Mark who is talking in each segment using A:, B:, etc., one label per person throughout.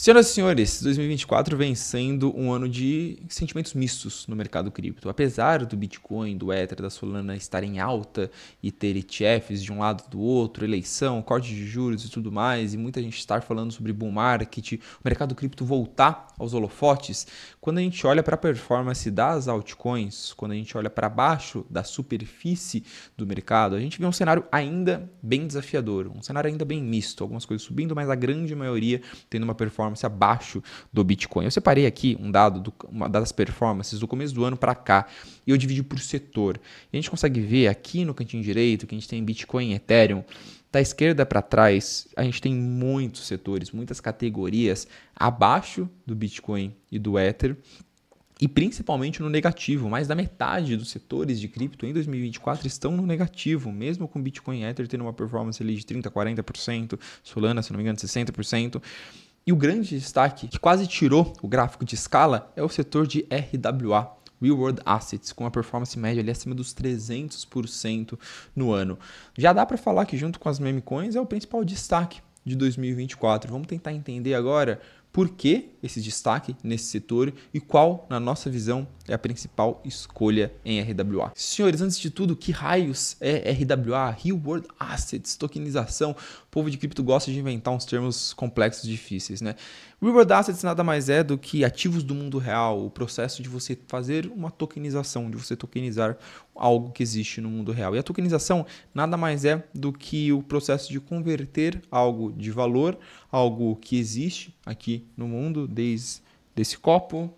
A: Senhoras e senhores, 2024 vem sendo um ano de sentimentos mistos no mercado cripto. Apesar do Bitcoin, do Ether, da Solana estarem em alta e ter ETFs de um lado do outro, eleição, corte de juros e tudo mais, e muita gente estar falando sobre bull market, o mercado cripto voltar aos holofotes, quando a gente olha para a performance das altcoins, quando a gente olha para baixo da superfície do mercado, a gente vê um cenário ainda bem desafiador, um cenário ainda bem misto, algumas coisas subindo, mas a grande maioria tendo uma performance performance abaixo do Bitcoin. Eu separei aqui um dado do, uma das performances do começo do ano para cá e eu dividi por setor. E a gente consegue ver aqui no cantinho direito que a gente tem Bitcoin, Ethereum, da esquerda para trás, a gente tem muitos setores, muitas categorias abaixo do Bitcoin e do Ether. E principalmente no negativo, mais da metade dos setores de cripto em 2024 estão no negativo, mesmo com Bitcoin e Ether tendo uma performance ali de 30%, 40%, Solana, se não me engano, 60%. E o grande destaque que quase tirou o gráfico de escala é o setor de RWA, Real World Assets, com uma performance média ali acima dos 300% no ano. Já dá para falar que junto com as meme coins é o principal destaque de 2024. Vamos tentar entender agora por que esse destaque nesse setor e qual, na nossa visão, é a principal escolha em RWA. Senhores, antes de tudo, que raios é RWA, Real World Assets, tokenização? povo de cripto gosta de inventar uns termos complexos e difíceis, né? Reward Assets nada mais é do que ativos do mundo real, o processo de você fazer uma tokenização, de você tokenizar algo que existe no mundo real. E a tokenização nada mais é do que o processo de converter algo de valor, algo que existe aqui no mundo, desde esse copo,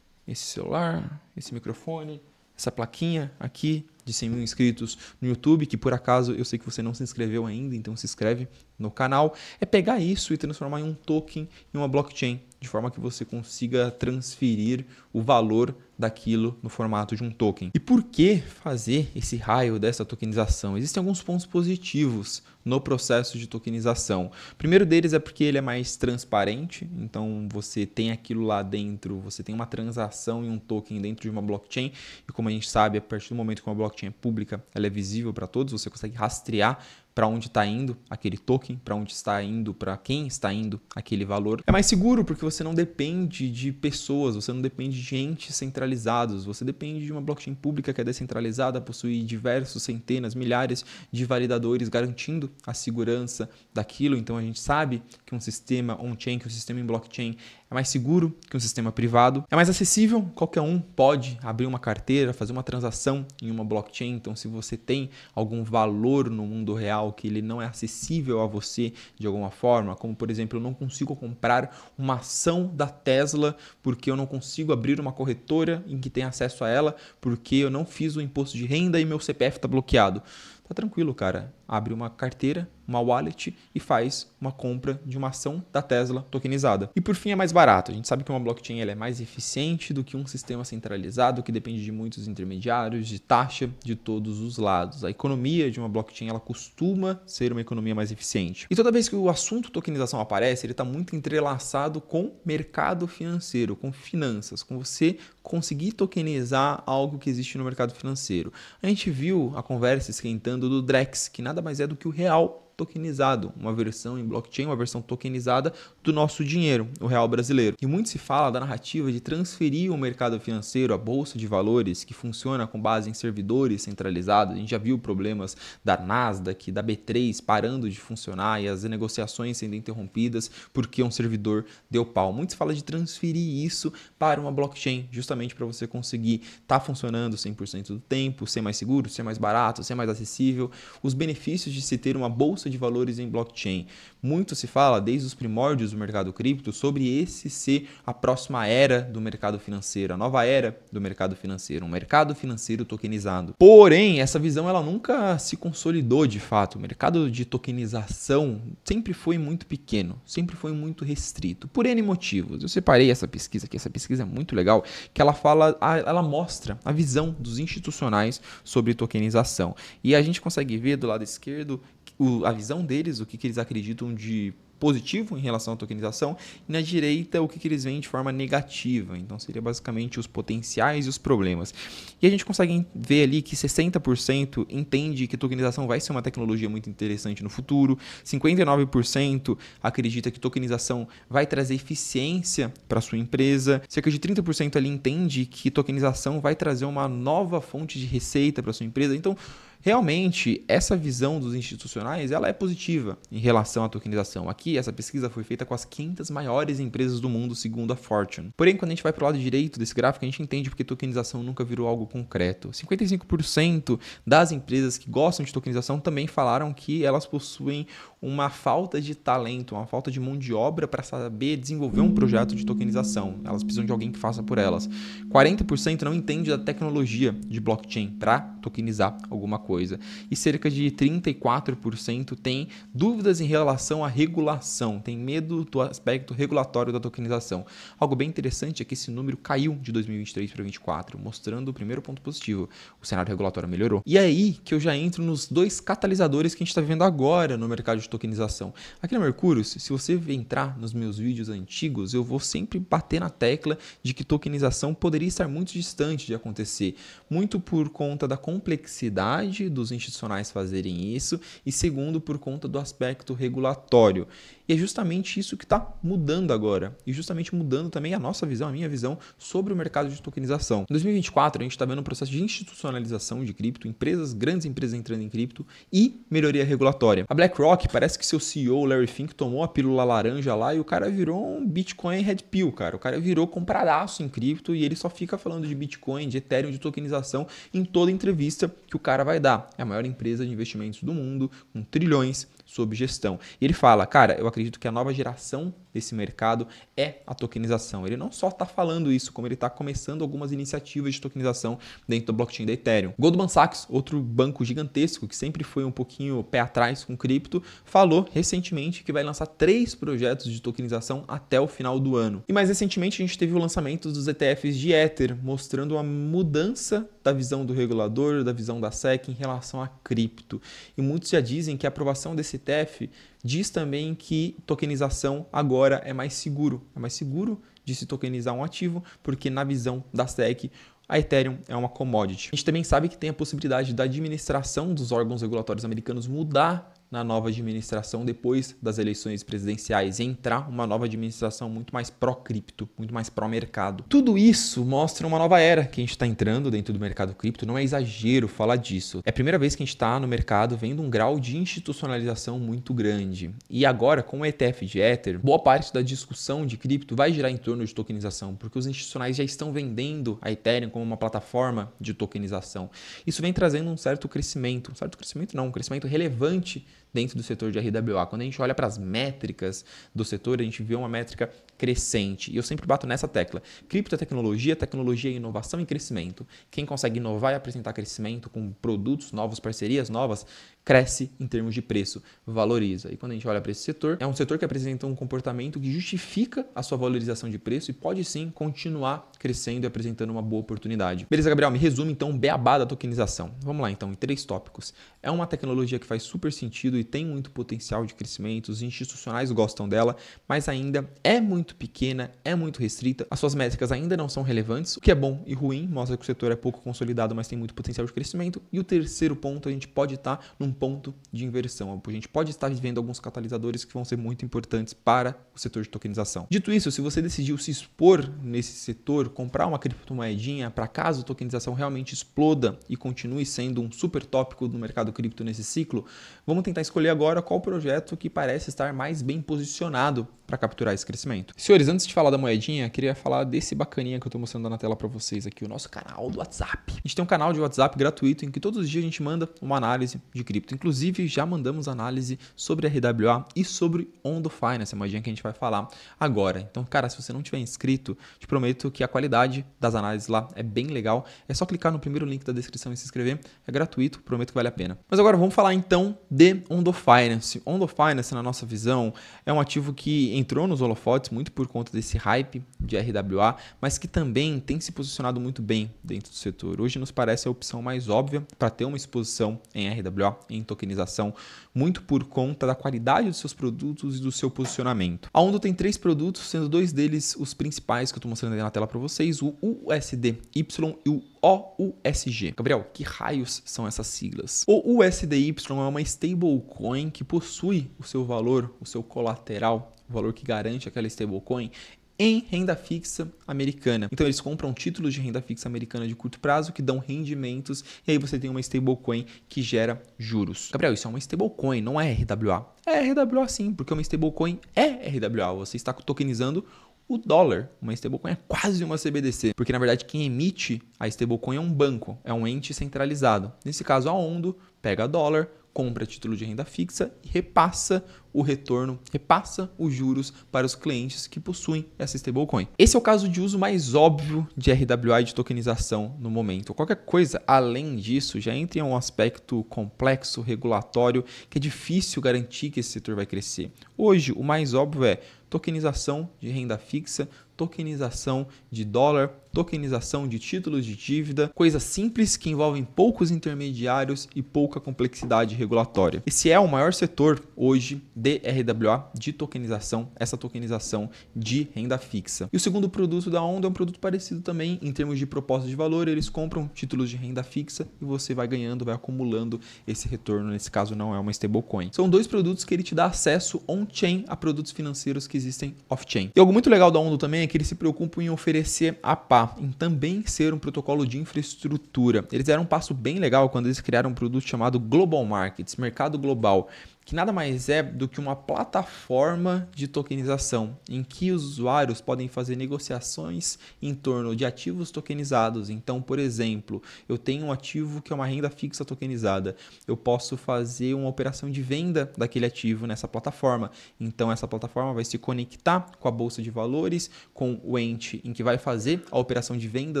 A: esse celular, esse microfone, essa plaquinha aqui de 100 mil inscritos no YouTube, que por acaso eu sei que você não se inscreveu ainda, então se inscreve no canal, é pegar isso e transformar em um token, em uma blockchain de forma que você consiga transferir o valor daquilo no formato de um token. E por que fazer esse raio dessa tokenização? Existem alguns pontos positivos no processo de tokenização. O primeiro deles é porque ele é mais transparente, então você tem aquilo lá dentro, você tem uma transação e um token dentro de uma blockchain, e como a gente sabe, a partir do momento que uma blockchain é pública, ela é visível para todos, você consegue rastrear para tá onde está indo aquele token, para onde está indo, para quem está indo aquele valor. É mais seguro porque você não depende de pessoas, você não depende de entes centralizados, você depende de uma blockchain pública que é descentralizada, possui diversos, centenas, milhares de validadores garantindo a segurança daquilo. Então a gente sabe que um sistema on-chain, que um sistema em blockchain é mais seguro que um sistema privado, é mais acessível, qualquer um pode abrir uma carteira, fazer uma transação em uma blockchain. Então, se você tem algum valor no mundo real que ele não é acessível a você de alguma forma, como por exemplo, eu não consigo comprar uma ação da Tesla porque eu não consigo abrir uma corretora em que tem acesso a ela porque eu não fiz o imposto de renda e meu CPF está bloqueado. Tá tranquilo, cara abre uma carteira, uma wallet e faz uma compra de uma ação da Tesla tokenizada. E por fim é mais barato. A gente sabe que uma blockchain ela é mais eficiente do que um sistema centralizado que depende de muitos intermediários, de taxa de todos os lados. A economia de uma blockchain ela costuma ser uma economia mais eficiente. E toda vez que o assunto tokenização aparece, ele está muito entrelaçado com mercado financeiro, com finanças, com você conseguir tokenizar algo que existe no mercado financeiro. A gente viu a conversa esquentando do Drex, que nada nada mais é do que o real tokenizado, uma versão em blockchain, uma versão tokenizada do nosso dinheiro, o real brasileiro. E muito se fala da narrativa de transferir o mercado financeiro, a bolsa de valores, que funciona com base em servidores centralizados. A gente já viu problemas da Nasdaq, da B3 parando de funcionar e as negociações sendo interrompidas porque um servidor deu pau. Muito se fala de transferir isso para uma blockchain, justamente para você conseguir estar tá funcionando 100% do tempo, ser mais seguro, ser mais barato, ser mais acessível. Os benefícios de se ter uma bolsa de valores em blockchain. Muito se fala, desde os primórdios do mercado cripto, sobre esse ser a próxima era do mercado financeiro, a nova era do mercado financeiro, um mercado financeiro tokenizado. Porém, essa visão ela nunca se consolidou de fato. O mercado de tokenização sempre foi muito pequeno, sempre foi muito restrito, por N motivos. Eu separei essa pesquisa aqui, essa pesquisa é muito legal, que ela fala, ela mostra a visão dos institucionais sobre tokenização. E a gente consegue ver do lado esquerdo o, a visão deles, o que, que eles acreditam de positivo em relação à tokenização, e na direita o que, que eles veem de forma negativa. Então seria basicamente os potenciais e os problemas. E a gente consegue ver ali que 60% entende que tokenização vai ser uma tecnologia muito interessante no futuro, 59% acredita que tokenização vai trazer eficiência para sua empresa, cerca de 30% ali entende que tokenização vai trazer uma nova fonte de receita para sua empresa. Então, Realmente, essa visão dos institucionais ela é positiva em relação à tokenização. Aqui, essa pesquisa foi feita com as 500 maiores empresas do mundo, segundo a Fortune. Porém, quando a gente vai para o lado direito desse gráfico, a gente entende porque tokenização nunca virou algo concreto. 55% das empresas que gostam de tokenização também falaram que elas possuem uma falta de talento, uma falta de mão de obra para saber desenvolver um projeto de tokenização. Elas precisam de alguém que faça por elas. 40% não entende da tecnologia de blockchain para tokenizar alguma coisa coisa. E cerca de 34% tem dúvidas em relação à regulação, tem medo do aspecto regulatório da tokenização. Algo bem interessante é que esse número caiu de 2023 para 2024, mostrando o primeiro ponto positivo. O cenário regulatório melhorou. E é aí que eu já entro nos dois catalisadores que a gente está vivendo agora no mercado de tokenização. Aqui na Mercúrio, se você entrar nos meus vídeos antigos, eu vou sempre bater na tecla de que tokenização poderia estar muito distante de acontecer, muito por conta da complexidade dos institucionais fazerem isso e segundo por conta do aspecto regulatório. E é justamente isso que está mudando agora e justamente mudando também a nossa visão, a minha visão sobre o mercado de tokenização. Em 2024 a gente está vendo um processo de institucionalização de cripto, empresas, grandes empresas entrando em cripto e melhoria regulatória. A BlackRock parece que seu CEO Larry Fink tomou a pílula laranja lá e o cara virou um Bitcoin red pill, cara. O cara virou compradaço em cripto e ele só fica falando de Bitcoin, de Ethereum, de tokenização em toda entrevista que o cara vai dar é a maior empresa de investimentos do mundo, com trilhões sob gestão. E ele fala, cara, eu acredito que a nova geração desse mercado é a tokenização. Ele não só está falando isso, como ele está começando algumas iniciativas de tokenização dentro do blockchain da Ethereum. Goldman Sachs, outro banco gigantesco que sempre foi um pouquinho pé atrás com cripto, falou recentemente que vai lançar três projetos de tokenização até o final do ano. E mais recentemente a gente teve o lançamento dos ETFs de Ether, mostrando uma mudança da visão do regulador, da visão da SEC em relação a cripto. E muitos já dizem que a aprovação desse STF diz também que tokenização agora é mais seguro. É mais seguro de se tokenizar um ativo, porque na visão da SEC a Ethereum é uma commodity. A gente também sabe que tem a possibilidade da administração dos órgãos regulatórios americanos mudar na nova administração depois das eleições presidenciais entrar uma nova administração muito mais pró-cripto, muito mais pró-mercado. Tudo isso mostra uma nova era que a gente está entrando dentro do mercado cripto, não é exagero falar disso. É a primeira vez que a gente está no mercado vendo um grau de institucionalização muito grande. E agora, com o ETF de Ether, boa parte da discussão de cripto vai girar em torno de tokenização, porque os institucionais já estão vendendo a Ethereum como uma plataforma de tokenização. Isso vem trazendo um certo crescimento, um certo crescimento não, um crescimento relevante dentro do setor de RWA. Quando a gente olha para as métricas do setor, a gente vê uma métrica crescente. E eu sempre bato nessa tecla. Cripto é tecnologia, tecnologia é inovação e crescimento. Quem consegue inovar e apresentar crescimento com produtos novos, parcerias novas, cresce em termos de preço, valoriza. E quando a gente olha para esse setor, é um setor que apresenta um comportamento que justifica a sua valorização de preço e pode sim continuar crescendo e apresentando uma boa oportunidade. Beleza, Gabriel, me resume então o beabá da tokenização. Vamos lá então, em três tópicos. É uma tecnologia que faz super sentido e tem muito potencial de crescimento, os institucionais gostam dela, mas ainda é muito pequena, é muito restrita, as suas métricas ainda não são relevantes, o que é bom e ruim, mostra que o setor é pouco consolidado, mas tem muito potencial de crescimento. E o terceiro ponto, a gente pode estar num ponto de inversão, a gente pode estar vivendo alguns catalisadores que vão ser muito importantes para o setor de tokenização. Dito isso, se você decidiu se expor nesse setor, comprar uma criptomoedinha para caso a tokenização realmente exploda e continue sendo um super tópico do mercado cripto nesse ciclo, vamos tentar escolher agora qual projeto que parece estar mais bem posicionado para capturar esse crescimento. Senhores, antes de falar da moedinha, queria falar desse bacaninha que eu estou mostrando na tela para vocês aqui, o nosso canal do WhatsApp. A gente tem um canal de WhatsApp gratuito em que todos os dias a gente manda uma análise de cripto. Inclusive, já mandamos análise sobre a RWA e sobre Ondo Finance, a moedinha que a gente vai falar agora. Então, cara, se você não tiver inscrito, te prometo que a qualidade das análises lá é bem legal. É só clicar no primeiro link da descrição e se inscrever. É gratuito, prometo que vale a pena. Mas agora vamos falar então de Ondo Finance. Ondo Finance, na nossa visão, é um ativo que entrou nos holofotes muito por conta desse hype de RWA, mas que também tem se posicionado muito bem dentro do setor. Hoje nos parece a opção mais óbvia para ter uma exposição em RWA, em tokenização, muito por conta da qualidade dos seus produtos e do seu posicionamento. A Ondo tem três produtos, sendo dois deles os principais que eu estou mostrando aí na tela para vocês, o USDY e o OUSG. Gabriel, que raios são essas siglas? O USDY é uma stablecoin que possui o seu valor, o seu colateral o valor que garante aquela stablecoin, em renda fixa americana. Então eles compram títulos de renda fixa americana de curto prazo que dão rendimentos e aí você tem uma stablecoin que gera juros. Gabriel, isso é uma stablecoin, não é RWA. É RWA sim, porque uma stablecoin é RWA, você está tokenizando o dólar. Uma stablecoin é quase uma CBDC, porque na verdade quem emite a stablecoin é um banco, é um ente centralizado. Nesse caso, a Ondo pega dólar, compra título de renda fixa e repassa o retorno, repassa os juros para os clientes que possuem essa stablecoin. Esse é o caso de uso mais óbvio de RWA de tokenização no momento. Qualquer coisa além disso já entra em um aspecto complexo, regulatório, que é difícil garantir que esse setor vai crescer. Hoje, o mais óbvio é tokenização de renda fixa, tokenização de dólar, tokenização de títulos de dívida, coisas simples que envolvem poucos intermediários e pouca complexidade regulatória. Esse é o maior setor hoje de RWA de tokenização, essa tokenização de renda fixa. E o segundo produto da Onda é um produto parecido também em termos de proposta de valor, eles compram títulos de renda fixa e você vai ganhando, vai acumulando esse retorno, nesse caso não é uma stablecoin. São dois produtos que ele te dá acesso on-chain a produtos financeiros que existem off-chain. E algo muito legal da Onda também é que ele se preocupa em oferecer a par preocupar em também ser um protocolo de infraestrutura. Eles deram um passo bem legal quando eles criaram um produto chamado Global Markets, mercado global, que nada mais é do que uma plataforma de tokenização, em que os usuários podem fazer negociações em torno de ativos tokenizados. Então, por exemplo, eu tenho um ativo que é uma renda fixa tokenizada, eu posso fazer uma operação de venda daquele ativo nessa plataforma. Então, essa plataforma vai se conectar com a bolsa de valores, com o ente em que vai fazer a operação de venda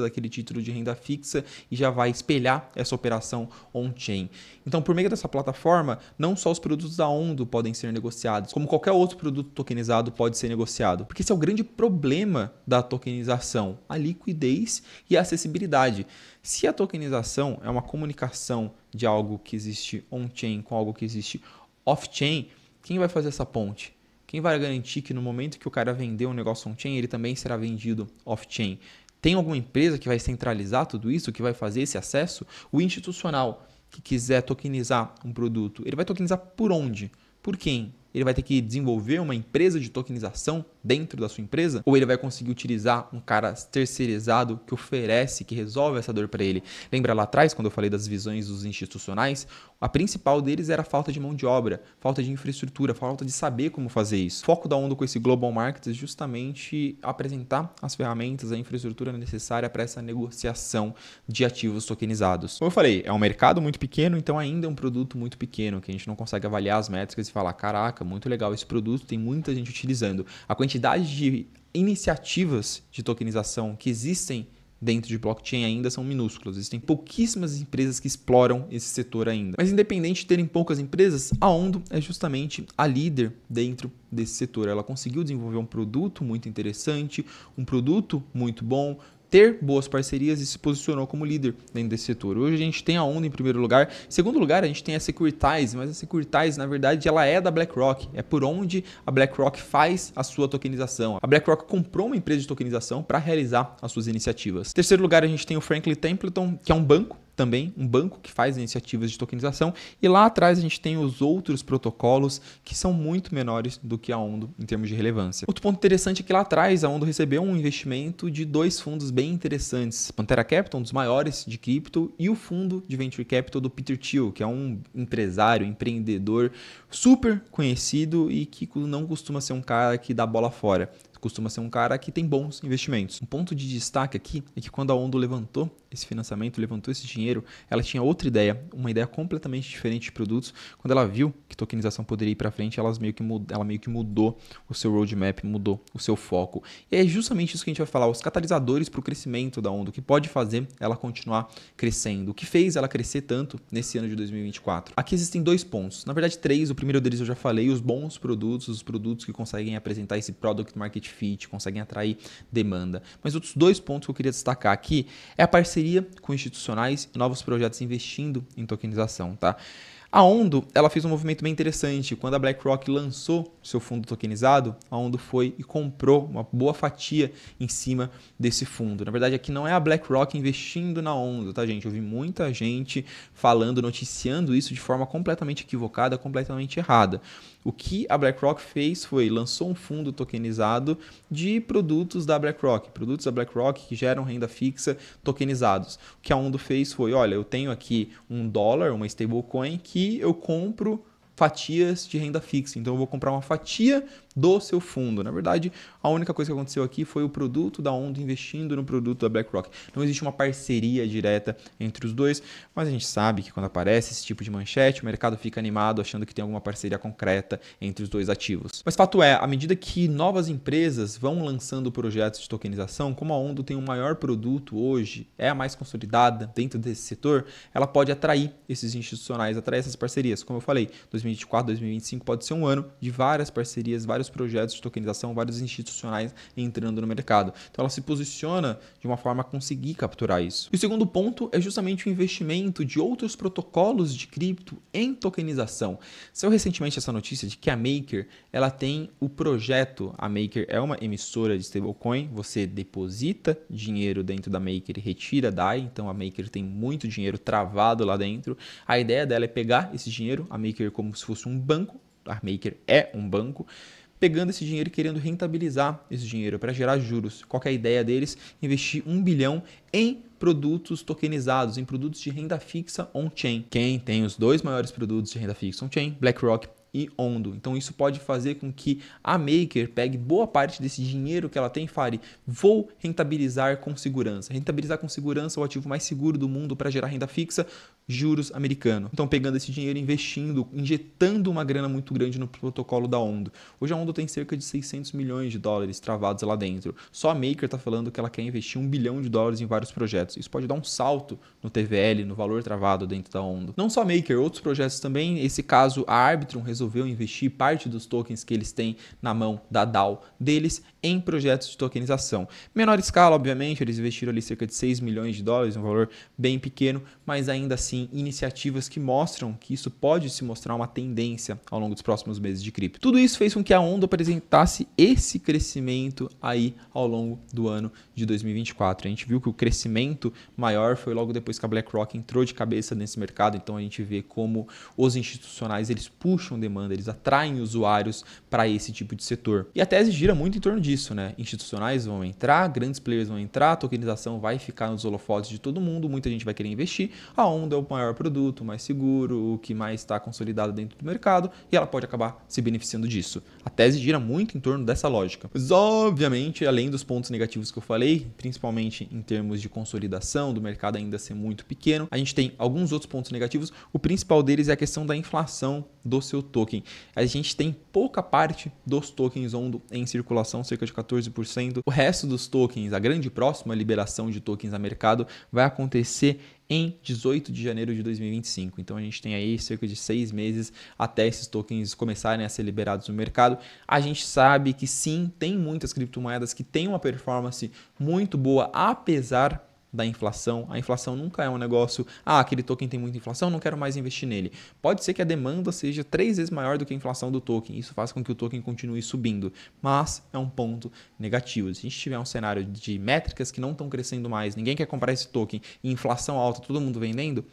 A: daquele título de renda fixa e já vai espelhar essa operação on-chain. Então, por meio dessa plataforma, não só os produtos a Ondo podem ser negociados, como qualquer outro produto tokenizado pode ser negociado. Porque esse é o grande problema da tokenização, a liquidez e a acessibilidade. Se a tokenização é uma comunicação de algo que existe on-chain com algo que existe off-chain, quem vai fazer essa ponte? Quem vai garantir que no momento que o cara vender um negócio on-chain, ele também será vendido off-chain? Tem alguma empresa que vai centralizar tudo isso, que vai fazer esse acesso? O institucional que quiser tokenizar um produto, ele vai tokenizar por onde? Por quem? Ele vai ter que desenvolver uma empresa de tokenização dentro da sua empresa? Ou ele vai conseguir utilizar um cara terceirizado que oferece, que resolve essa dor para ele? Lembra lá atrás, quando eu falei das visões dos institucionais? A principal deles era a falta de mão de obra, falta de infraestrutura, falta de saber como fazer isso. O foco da Onda com esse Global market é justamente apresentar as ferramentas, a infraestrutura necessária para essa negociação de ativos tokenizados. Como eu falei, é um mercado muito pequeno, então ainda é um produto muito pequeno, que a gente não consegue avaliar as métricas e falar, caraca, muito legal esse produto, tem muita gente utilizando. A quantidade de iniciativas de tokenização que existem dentro de blockchain ainda são minúsculas. Existem pouquíssimas empresas que exploram esse setor ainda. Mas independente de terem poucas empresas, a Ondo é justamente a líder dentro desse setor. Ela conseguiu desenvolver um produto muito interessante, um produto muito bom, ter boas parcerias e se posicionou como líder dentro desse setor. Hoje a gente tem a Onda em primeiro lugar. Em segundo lugar, a gente tem a Securitize, mas a Securitize, na verdade, ela é da BlackRock. É por onde a BlackRock faz a sua tokenização. A BlackRock comprou uma empresa de tokenização para realizar as suas iniciativas. Em terceiro lugar, a gente tem o Franklin Templeton, que é um banco também um banco que faz iniciativas de tokenização, e lá atrás a gente tem os outros protocolos que são muito menores do que a Ondo em termos de relevância. Outro ponto interessante é que lá atrás a Ondo recebeu um investimento de dois fundos bem interessantes, Pantera Capital, um dos maiores de cripto, e o fundo de venture capital do Peter Thiel, que é um empresário, empreendedor super conhecido e que não costuma ser um cara que dá bola fora costuma ser um cara que tem bons investimentos. Um ponto de destaque aqui é que quando a Ondo levantou esse financiamento, levantou esse dinheiro, ela tinha outra ideia, uma ideia completamente diferente de produtos. Quando ela viu que tokenização poderia ir para frente, meio que ela meio que mudou o seu roadmap, mudou o seu foco. E é justamente isso que a gente vai falar, os catalisadores para o crescimento da Ondo, o que pode fazer ela continuar crescendo. O que fez ela crescer tanto nesse ano de 2024? Aqui existem dois pontos, na verdade três. O primeiro deles eu já falei, os bons produtos, os produtos que conseguem apresentar esse product market cliente fit, conseguem atrair demanda. Mas outros dois pontos que eu queria destacar aqui é a parceria com institucionais e novos projetos investindo em tokenização, tá? A Ondo ela fez um movimento bem interessante. Quando a BlackRock lançou seu fundo tokenizado, a Ondo foi e comprou uma boa fatia em cima desse fundo. Na verdade, aqui não é a BlackRock investindo na Ondo, tá, gente? Eu vi muita gente falando, noticiando isso de forma completamente equivocada, completamente errada. O que a BlackRock fez foi lançou um fundo tokenizado de produtos da BlackRock, produtos da BlackRock que geram renda fixa tokenizados. O que a Ondo fez foi, olha, eu tenho aqui um dólar, uma stablecoin que eu compro fatias de renda fixa. Então eu vou comprar uma fatia do seu fundo. Na verdade, a única coisa que aconteceu aqui foi o produto da Onda investindo no produto da BlackRock. Não existe uma parceria direta entre os dois, mas a gente sabe que quando aparece esse tipo de manchete, o mercado fica animado achando que tem alguma parceria concreta entre os dois ativos. Mas fato é, à medida que novas empresas vão lançando projetos de tokenização, como a Ondo tem o um maior produto hoje, é a mais consolidada dentro desse setor, ela pode atrair esses institucionais, atrair essas parcerias. Como eu falei, 2020 2024, 2025 pode ser um ano de várias parcerias, vários projetos de tokenização, vários institucionais entrando no mercado. Então ela se posiciona de uma forma a conseguir capturar isso. E o segundo ponto é justamente o investimento de outros protocolos de cripto em tokenização. Saiu recentemente essa notícia de que a Maker ela tem o projeto. A Maker é uma emissora de stablecoin, você deposita dinheiro dentro da Maker e retira DAI, então a Maker tem muito dinheiro travado lá dentro. A ideia dela é pegar esse dinheiro, a Maker como se fosse um banco, a Maker é um banco, pegando esse dinheiro e querendo rentabilizar esse dinheiro para gerar juros. Qual é a ideia deles? Investir um bilhão em produtos tokenizados, em produtos de renda fixa on-chain. Quem tem os dois maiores produtos de renda fixa on-chain, BlackRock e Ondo. Então isso pode fazer com que a Maker pegue boa parte desse dinheiro que ela tem e fale: vou rentabilizar com segurança. Rentabilizar com segurança é o ativo mais seguro do mundo para gerar renda fixa juros americano. Então pegando esse dinheiro, investindo, injetando uma grana muito grande no protocolo da Ondo. Hoje a Ondo tem cerca de 600 milhões de dólares travados lá dentro. Só a Maker está falando que ela quer investir um bilhão de dólares em vários projetos. Isso pode dar um salto no TVL, no valor travado dentro da Ondo. Não só a Maker, outros projetos também. Esse caso, a Arbitrum resolveu investir parte dos tokens que eles têm na mão da DAO deles em projetos de tokenização. Menor escala, obviamente, eles investiram ali cerca de 6 milhões de dólares, um valor bem pequeno, mas ainda assim iniciativas que mostram que isso pode se mostrar uma tendência ao longo dos próximos meses de cripto. Tudo isso fez com que a Onda apresentasse esse crescimento aí ao longo do ano de 2024. A gente viu que o crescimento maior foi logo depois que a BlackRock entrou de cabeça nesse mercado, então a gente vê como os institucionais eles puxam demanda, eles atraem usuários para esse tipo de setor. E a tese gira muito em torno disso disso, né? Institucionais vão entrar, grandes players vão entrar, a tokenização vai ficar nos holofotes de todo mundo, muita gente vai querer investir. A Onda é o maior produto, mais seguro, o que mais está consolidado dentro do mercado e ela pode acabar se beneficiando disso. A tese gira muito em torno dessa lógica. Mas, obviamente, além dos pontos negativos que eu falei, principalmente em termos de consolidação, do mercado ainda ser muito pequeno, a gente tem alguns outros pontos negativos. O principal deles é a questão da inflação do seu token. A gente tem pouca parte dos tokens Ondo em circulação, cerca cerca de 14%. O resto dos tokens, a grande próxima liberação de tokens a mercado, vai acontecer em 18 de janeiro de 2025. Então a gente tem aí cerca de seis meses até esses tokens começarem a ser liberados no mercado. A gente sabe que sim, tem muitas criptomoedas que têm uma performance muito boa, apesar da inflação. A inflação nunca é um negócio, ah, aquele token tem muita inflação, não quero mais investir nele. Pode ser que a demanda seja três vezes maior do que a inflação do token. Isso faz com que o token continue subindo, mas é um ponto negativo. Se a gente tiver um cenário de métricas que não estão crescendo mais, ninguém quer comprar esse token e inflação alta, todo mundo vendendo,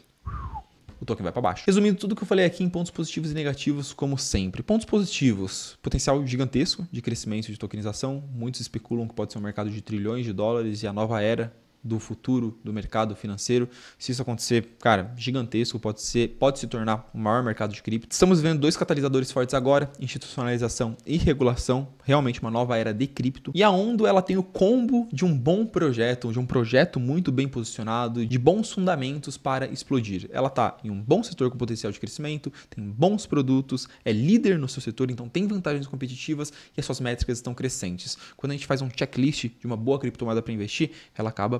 A: o token vai para baixo. Resumindo tudo que eu falei aqui em pontos positivos e negativos, como sempre. Pontos positivos: potencial gigantesco de crescimento de tokenização. Muitos especulam que pode ser um mercado de trilhões de dólares e a nova era do futuro do mercado financeiro. Se isso acontecer, cara, gigantesco, pode ser, pode se tornar o maior mercado de cripto. Estamos vendo dois catalisadores fortes agora: institucionalização e regulação, realmente uma nova era de cripto. E a Ondo, ela tem o combo de um bom projeto, de um projeto muito bem posicionado, de bons fundamentos para explodir. Ela está em um bom setor com potencial de crescimento, tem bons produtos, é líder no seu setor, então tem vantagens competitivas e as suas métricas estão crescentes. Quando a gente faz um checklist de uma boa criptomoeda para investir, ela acaba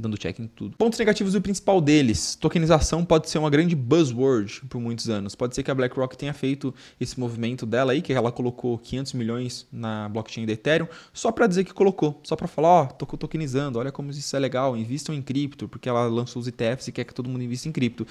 A: dando check em tudo. Pontos negativos, o principal deles, tokenização pode ser uma grande buzzword por muitos anos. Pode ser que a BlackRock tenha feito esse movimento dela aí, que ela colocou 500 milhões na blockchain da Ethereum, só para dizer que colocou, só para falar, ó, oh, tô tokenizando, olha como isso é legal, invistam em cripto, porque ela lançou os ETFs e quer que todo mundo invista em cripto.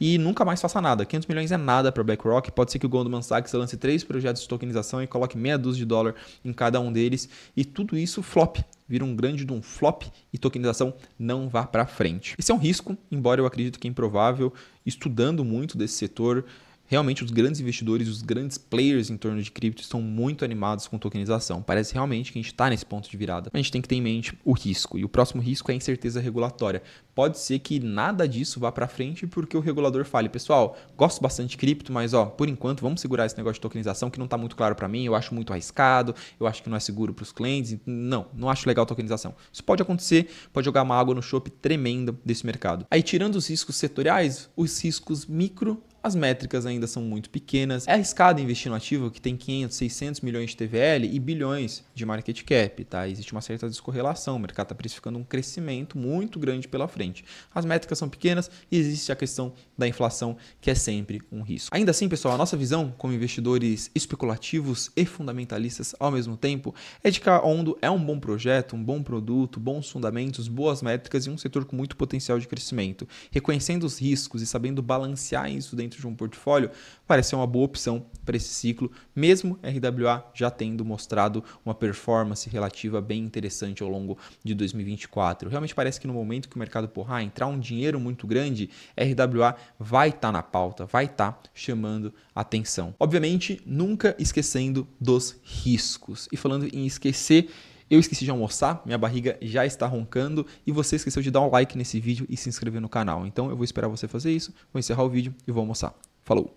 A: E nunca mais faça nada. 500 milhões é nada para BlackRock. Pode ser que o Goldman Sachs lance três projetos de tokenização e coloque meia dúzia de dólar em cada um deles, e tudo isso flop vira um grande de um flop e tokenização não vá para frente. Esse é um risco, embora eu acredito que é improvável, estudando muito desse setor, realmente os grandes investidores, os grandes players em torno de cripto estão muito animados com tokenização. Parece realmente que a gente está nesse ponto de virada. A gente tem que ter em mente o risco. E o próximo risco é a incerteza regulatória. Pode ser que nada disso vá para frente porque o regulador fale, pessoal, gosto bastante de cripto, mas ó, por enquanto vamos segurar esse negócio de tokenização que não está muito claro para mim, eu acho muito arriscado, eu acho que não é seguro para os clientes. Não, não acho legal tokenização. Isso pode acontecer, pode jogar uma água no chope tremenda desse mercado. Aí tirando os riscos setoriais, os riscos micro as métricas ainda são muito pequenas. É arriscado investir no ativo que tem 500, 600 milhões de TVL e bilhões de market cap, tá? Existe uma certa descorrelação, o mercado está precificando um crescimento muito grande pela frente. As métricas são pequenas e existe a questão da inflação, que é sempre um risco. Ainda assim, pessoal, a nossa visão como investidores especulativos e fundamentalistas ao mesmo tempo é de que a Ondo é um bom projeto, um bom produto, bons fundamentos, boas métricas e um setor com muito potencial de crescimento. Reconhecendo os riscos e sabendo balancear isso dentro dentro de um portfólio parece ser uma boa opção para esse ciclo, mesmo RWA já tendo mostrado uma performance relativa bem interessante ao longo de 2024. Realmente parece que no momento que o mercado porrar, entrar um dinheiro muito grande, RWA vai estar tá na pauta, vai estar tá chamando atenção. Obviamente, nunca esquecendo dos riscos. E falando em esquecer, eu esqueci de almoçar, minha barriga já está roncando e você esqueceu de dar um like nesse vídeo e se inscrever no canal. Então eu vou esperar você fazer isso, vou encerrar o vídeo e vou almoçar. Falou!